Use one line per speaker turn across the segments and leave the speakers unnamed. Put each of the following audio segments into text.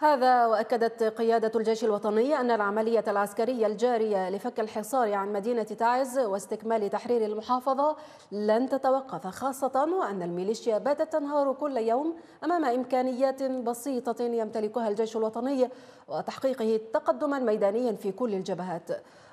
هذا وأكدت قيادة الجيش الوطني أن العملية العسكرية الجارية لفك الحصار عن مدينة تعز واستكمال تحرير المحافظة لن تتوقف خاصة وأن الميليشيا باتت تنهار كل يوم أمام إمكانيات بسيطة يمتلكها الجيش الوطني وتحقيقه تقدما ميدانيا في كل الجبهات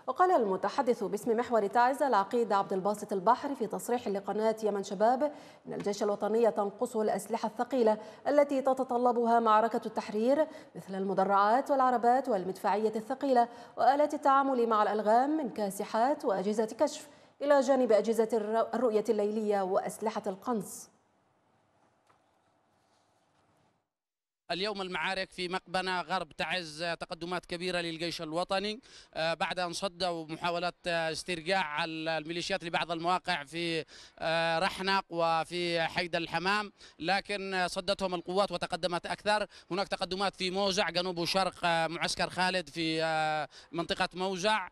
وقال المتحدث باسم محور تعز العقيد عبد الباسط البحر في تصريح لقناة يمن شباب إن الجيش الوطني تنقصه الأسلحة الثقيلة التي تتطلبها معركة التحرير مثل المدرعات والعربات والمدفعية الثقيلة وآلات التعامل مع الألغام من كاسحات وأجهزة كشف إلى جانب أجهزة الرؤية الليلية وأسلحة القنص
اليوم المعارك في مقبنة غرب تعز تقدمات كبيرة للجيش الوطني آه، بعد أن صدوا محاولات آه، استرجاع الميليشيات لبعض المواقع في آه، رحنق وفي حيد الحمام لكن صدتهم القوات وتقدمت أكثر هناك تقدمات في موزع جنوب وشرق معسكر خالد في منطقة موزع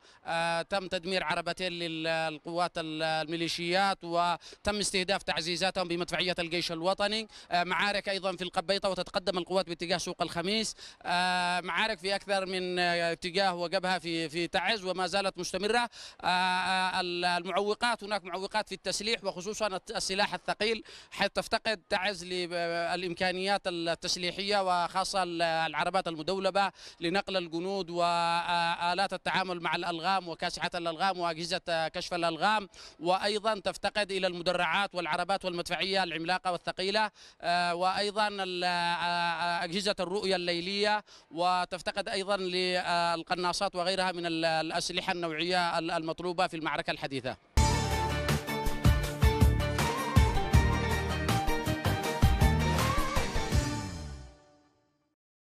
تم تدمير عربتين للقوات الميليشيات وتم استهداف تعزيزاتهم بمدفعية الجيش الوطني معارك أيضا في القبيطة وتتقدم القوات الخطوات باتجاه سوق الخميس آه، معارك في اكثر من آه، اتجاه وجبهه في في تعز وما زالت مستمره آه، المعوقات هناك معوقات في التسليح وخصوصا السلاح الثقيل حيث تفتقد تعز للامكانيات التسليحيه وخاصه العربات المدولبه لنقل الجنود والات التعامل مع الالغام وكاسحه الالغام واجهزه كشف الالغام وايضا تفتقد الى المدرعات والعربات والمدفعيه العملاقه والثقيله وايضا أجهزة الرؤية الليلية وتفتقد أيضا للقناصات وغيرها من الأسلحة النوعية المطلوبة في المعركة الحديثة